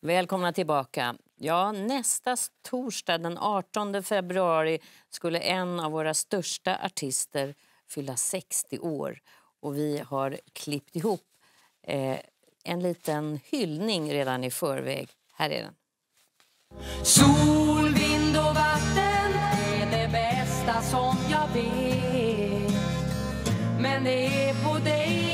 Välkomna tillbaka. Ja, nästa torsdag, den 18 februari, skulle en av våra största artister fylla 60 år. Och vi har klippt ihop eh, en liten hyllning redan i förväg. Här är den. Sol, vind och vatten är det bästa som jag vet Men det är på dig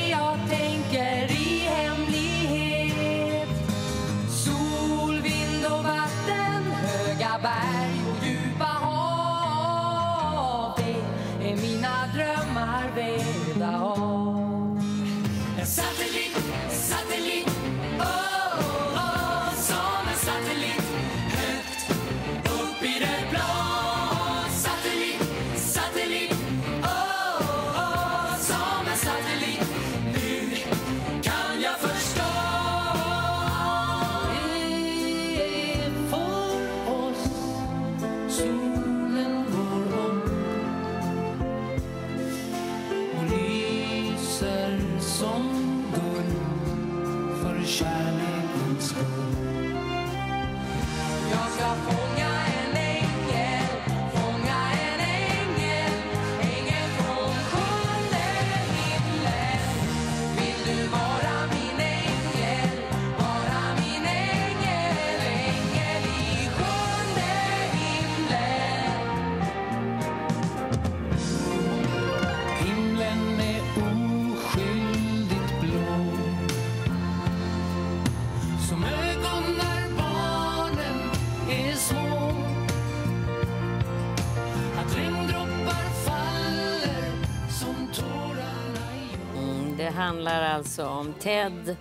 Det handlar alltså om Ted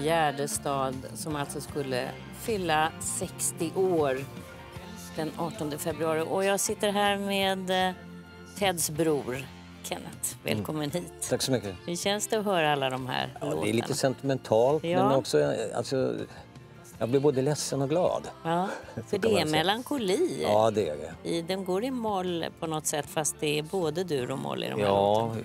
Gärdestad som alltså skulle fylla 60 år den 18 februari. Och jag sitter här med eh, Teds bror Kenneth. Mm. Välkommen mm. hit. Tack så mycket. Hur känns det att höra alla de här ja, låtarna? Det är lite sentimentalt ja. men också eh, alltså, jag blir både ledsen och glad. Ja, för det är melankoli. Ja, det är det. I, den går i moll på något sätt fast det är både dur och moll i de här ja. låtarna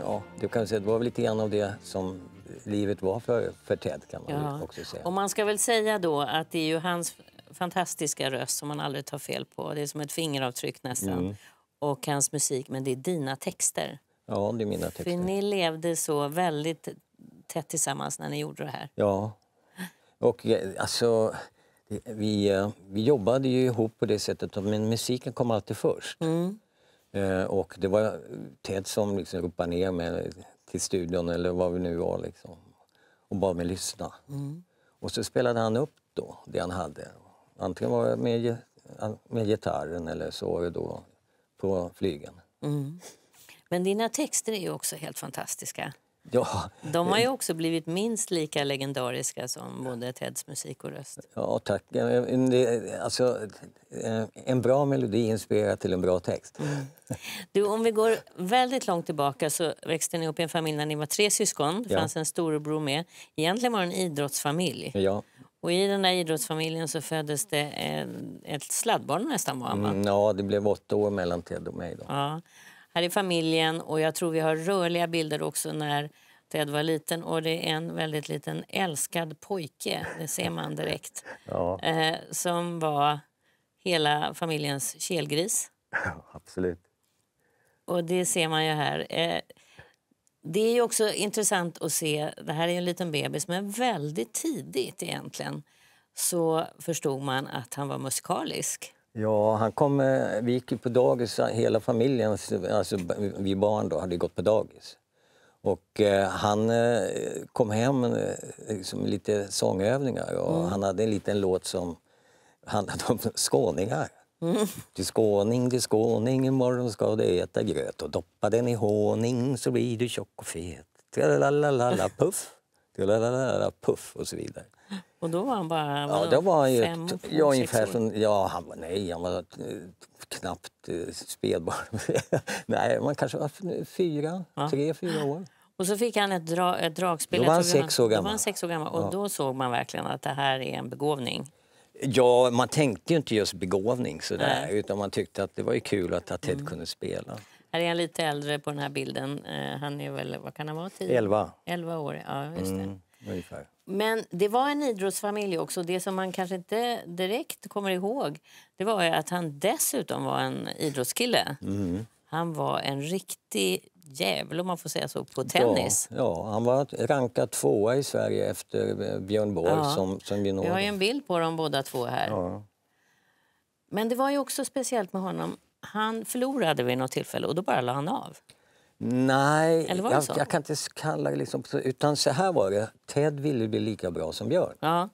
ja, du kan säga, det var väl lite grann av det som livet var för, för Ted kan man ja. också säga. Och man ska väl säga då att det är ju hans fantastiska röst som man aldrig tar fel på. Det är som ett fingeravtryck nästan. Mm. Och hans musik, men det är dina texter. Ja, det är mina texter. För ni levde så väldigt tätt tillsammans när ni gjorde det här. Ja. Och eh, alltså, vi, eh, vi jobbade ju ihop på det sättet, men musiken kom alltid först. Mm. Eh, och det var Ted som liksom ropade ner mig till studion eller var vi nu var liksom, och bad mig lyssna. Mm. Och så spelade han upp då, det han hade. Antingen var det med, med gitarren eller så var det då på flygen. Mm. Men dina texter är ju också helt fantastiska. Ja. De har ju också blivit minst lika legendariska som både Teds musik och röst. Ja, tack. Alltså, eh, en bra melodi inspirerar till en bra text. Mm. Du, om vi går väldigt långt tillbaka så växte ni upp i en familj när ni var tre syskon. Det fanns ja. en storebror med. Egentligen var det en idrottsfamilj. Ja. Och I den där idrottsfamiljen så föddes det ett sladdbarn nästan. Var mm, ja, det blev åtta år mellan Ted och mig. Då. Ja här i familjen och jag tror vi har rörliga bilder också när Ted var liten och det är en väldigt liten älskad pojke, det ser man direkt, ja. eh, som var hela familjens kelgris. absolut. Och det ser man ju här. Eh, det är också intressant att se, det här är en liten bebis, men väldigt tidigt egentligen så förstod man att han var musikalisk. Ja, han kom, eh, vi gick ju på dagis, hela familjen, alltså, alltså vi barn då, hade gått på dagis. Och eh, han eh, kom hem med eh, liksom lite sångövningar och mm. han hade en liten låt som handlade om skåningar. Mm. Till skåning, till skåning, imorgon ska du äta gröt och doppa den i honing så blir du tjock och fet. Tralalala puff, tralalala puff och så vidare. Och då var han bara ja, då var han ju, fem, fem ja, ungefär som, ja, han var, nej, han var eh, knappt eh, spelbar. nej, man kanske var fyra, ja. tre, fyra år. Och så fick han ett, dra, ett dragspel. Då var han sex år gammal. Då var han sex år gammal. Och då såg man verkligen att det här är en begåvning. Ja, man tänkte ju inte just begåvning sådär, Nej. utan man tyckte att det var ju kul att, Ted mm. kunde spela. Här är han lite äldre på den här bilden. Eh, han är väl, vad kan han vara? 10? 11. 11 år, ja just mm. det. Ungefär. Men det var en idrottsfamilj också. Det som man kanske inte direkt kommer ihåg det var att han dessutom var en idrottskille. Mm. Han var en riktig djävul, om man får säga så, på tennis. Ja, ja han var rankad tvåa i Sverige efter eh, Björn Borg ja. som, som junior. Jag har en bild på dem båda två här. Ja. Men det var ju också speciellt med honom. Han förlorade vid något tillfälle och då bara la han av. Nej, jag, jag, kan inte kalla det liksom, utan så här var det. Ted ville bli lika bra som Björn. Ja.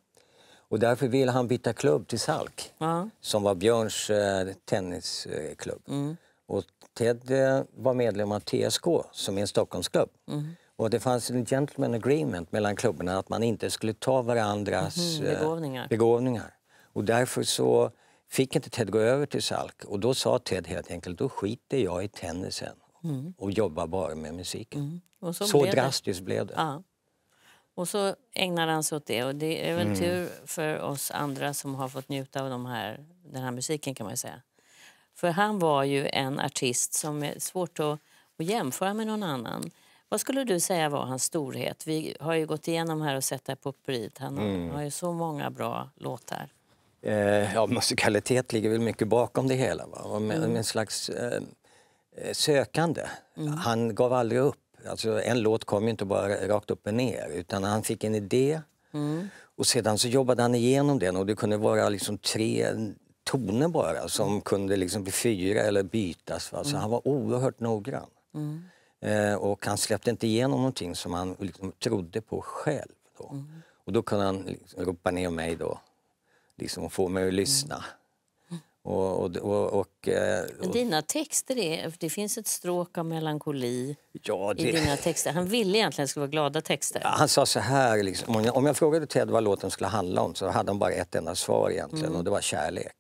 Och därför ville han byta klubb till Salk, ja. som var Björns eh, tennisklubb. Mm. Och Ted eh, var medlem av TSK, som är en Stockholmsklubb. Mm. Och det fanns en gentleman agreement mellan klubbarna att man inte skulle ta varandras mm, begåvningar. begåvningar. Och därför så fick inte Ted gå över till Salk. Och då sa Ted helt enkelt, då skiter jag i tennisen mm. och jobba bara med musiken. Mm. så, så blev drastiskt det. blev det. Ja. Och så ägnar han sig åt det. Och det är väl mm. tur för oss andra som har fått njuta av de här, den här musiken kan man säga. För han var ju en artist som är svårt att, att jämföra med någon annan. Vad skulle du säga var hans storhet? Vi har ju gått igenom här och sett det på Prid. Han mm. har ju så många bra låtar. Eh, ja, musikalitet ligger väl mycket bakom det hela. Va? En, mm. en slags eh, Eh, sökande. Mm. Han gav aldrig upp. Alltså, en låt kom inte bara rakt upp och ner utan han fick en idé mm. och sedan så jobbade han igenom den och det kunde vara liksom tre toner bara som mm. kunde liksom bli fyra eller bytas. Va? Så mm. han var oerhört noggrann. Mm. Eh, och han släppte inte igenom någonting som han liksom trodde på själv. Då. Och då kunde han liksom ropa ner mig då, liksom och få mig att lyssna. Och, och, eh, och, dina texter är, det finns ett stråk av melankoli ja, det... i dina texter. Han ville egentligen att det skulle vara glada texter. Ja, han sa så här, liksom, om, jag, om, jag, frågade Ted vad låten skulle handla om så hade han bara ett enda svar egentligen mm. och det var kärlek.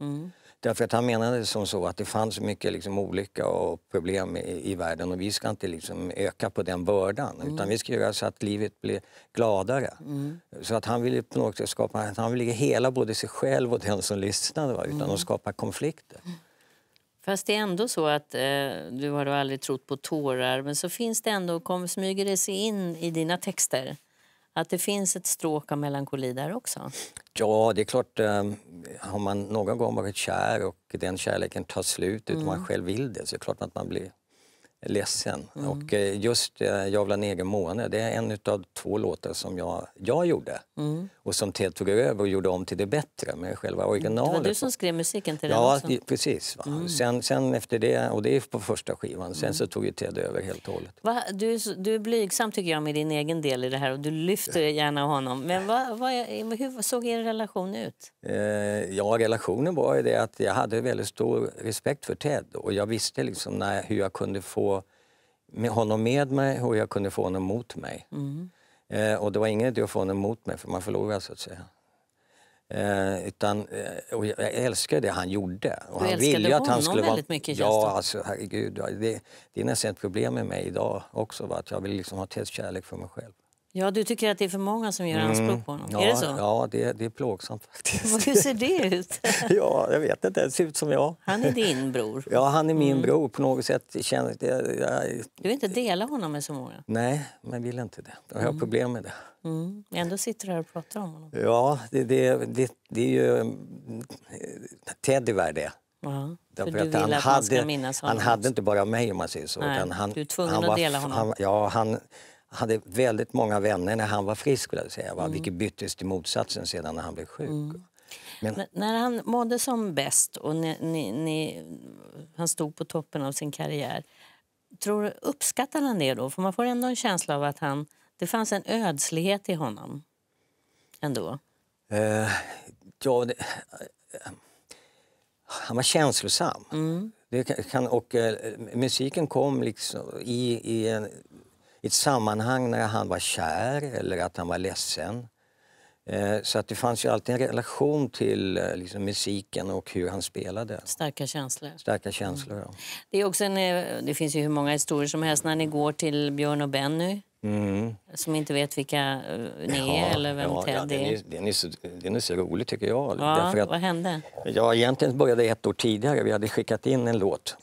Mm. Därför att han menade som så att det fanns mycket liksom olycka och problem i, i världen och vi ska inte liksom öka på den bördan mm. utan vi ska göra så att livet blir gladare. Mm. Så att han ville på något sätt skapa, han ville hela både sig själv och den som lyssnade va, utan mm. att skapa konflikter. Fast det är ändå så att eh, du har aldrig trott på tårar men så finns det ändå, kommer, smyger det sig in i dina texter att det finns ett stråk av melankoli där också? Ja, det är klart. Ehm, har man någon gång varit kär och den kärleken tar slut utan mm. man själv vill det så är det klart att man blir ledsen. Mm. Och eh, just eh, Jag vill ha en egen måne, det är en av två låtar som jag, jag gjorde. Mm och som Ted tog över och gjorde om till det bättre med själva originalet. Mm, det var du som skrev musiken till den ja, också? Ja, precis. Mm. Sen, sen efter det, och det är på första skivan, sen mm. så tog ju Ted över helt och hållet. Va, du, du är blygsam tycker jag med din egen del i det här och du lyfter gärna honom. Men va, va, hur såg er relation ut? Eh, ja, relationen var ju det att jag hade väldigt stor respekt för Ted och jag visste liksom när, hur jag kunde få med honom med mig och hur jag kunde få honom mot mig. Mm. Eh, och det var ingen idé att få honom emot mig, för man förlorade, så att säga. Eh, utan, eh, och jag, älskade det han gjorde. Och du han älskade ville att han skulle vara... väldigt mycket? Ja, alltså, herregud. Det, det är nästan ett problem med mig idag också, va? att jag vill liksom ha test kärlek för mig själv. Ja, du tycker att det är för många som gör mm. anspråk på honom? Ja, är det så? Ja, det, det är plågsamt faktiskt. Hur ser det ut? ja, jag vet inte. Det ser ut som jag. Han är din bror? Ja, han är min mm. bror. På något sätt känner jag, jag... Du vill inte dela honom med så många? Nej, men vill inte det. Jag har mm. problem med det. Mm. Ändå sitter du här och pratar om honom. Ja, det, det, det, det är ju... Mm, Ted är värd det. Ja, Därför att han, att hade, han hade inte bara mig om man säger så. Nej, han, du är tvungen han att dela honom. Han, ja, han hade väldigt många vänner när han var frisk, vill jag säga, va? Mm. vilket byttes till motsatsen sedan när han blev sjuk. Mm. Men... när han mådde som bäst och ni, ni, ni, han stod på toppen av sin karriär, tror uppskattade han det då? För man får ändå en känsla av att han, det fanns en ödslighet i honom ändå. Uh, ja, det, uh, han var känslosam. Mm. Det kan, och, uh, musiken kom liksom i, i en i ett sammanhang när han var kär eller att han var ledsen. Eh, så att det fanns ju alltid en relation till eh, liksom, musiken och hur han spelade. Starka känslor. Starka mm. känslor mm. ja. det, är också en, eh, det finns ju hur många historier som helst när ni går till Björn och Benny. Mm. Som inte vet vilka ni ja, är eller vem ja, Ted ja, är. Den är, så, den är så rolig tycker jag. Ja, att, vad hände? Ja, egentligen började ett år tidigare. Vi hade skickat in en låt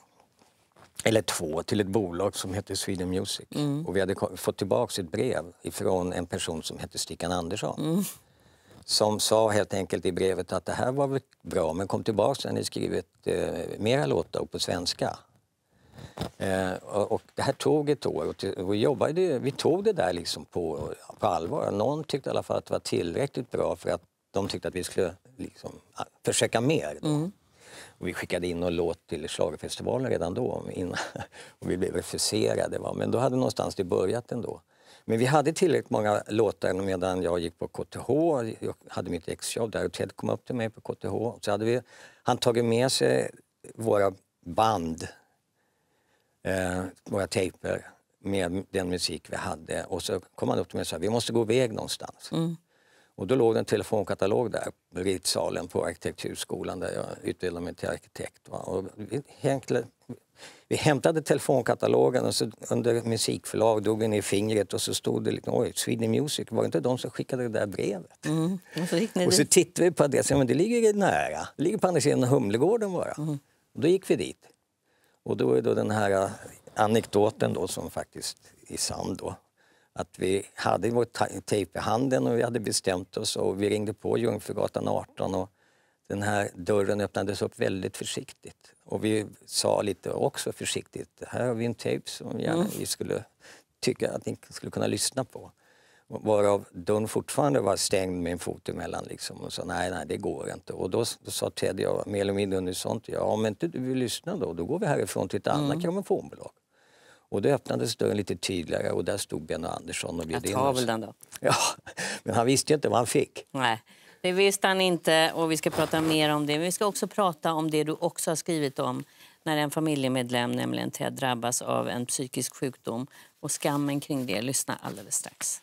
eller två, till ett bolag som heter Sweden Music. Mm. Och vi hade fått tillbaka ett brev från en person som hette Stickan Andersson. Mm. Som sa helt enkelt i brevet att det här var väl bra, men kom tillbaka när ni skrivit eh, mera låtar på svenska. Eh, och, det här tog ett år och, vi, jobbade, vi tog det där liksom på, på allvar. Någon tyckte i alla fall att det var tillräckligt bra för att de tyckte att vi skulle liksom, ah, försöka mer. Mm. Och vi skickade in en låt till schlagerfestivalen redan då. Innan, och vi blev refuserade. Va? Men då hade någonstans det börjat ändå. Men vi hade tillräckligt många låtar medan jag gick på KTH. Jag hade mitt exjobb där och Ted kom upp till mig på KTH. Så hade vi, han tagit med sig våra band, eh, våra tejper med den musik vi hade. Och så kom han upp till mig och sa vi måste gå iväg någonstans. Mm. Och då låg det en telefonkatalog där, ritsalen på arkitekturskolan där jag utbildade mig till arkitekt. Va? Och vi, hämtade, vi hämtade telefonkatalogen och så under musikförlag drog vi ner fingret och så stod det liksom, oj, Sweden Music, var det inte de som skickade det där brevet? Mm. Och, så gick ni och så tittade vi på det och sa, men det ligger nära, det ligger på andra sidan Humlegården bara. Mm. Och då gick vi dit. Och då är då den här eh, anekdoten då som faktiskt är sann då, att vi hade vår tejp i handen och vi hade bestämt oss och vi ringde på Jungfrugatan 18 och den här dörren öppnades upp väldigt försiktigt. Och vi sa lite också försiktigt, här har vi en tejp som vi gärna mm. vi skulle tycka att ni skulle kunna lyssna på. Varav dörren fortfarande var stängd med en fot emellan liksom och sa nej, nej, det går inte. Och då, då sa Ted, jag mer eller mindre under sånt, ja om inte du vill lyssna då, då går vi härifrån till ett annat mm. grammofonbolag. Och då öppnades dörren lite tydligare och där stod Benny Andersson och bjöd in oss. väl den då. Ja, men han visste ju inte vad han fick. Nej. Det visste han inte och vi ska prata mer om det. Men vi ska också prata om det du också har skrivit om när en familjemedlem, nämligen Ted, drabbas av en psykisk sjukdom och skammen kring det. Lyssna alldeles strax.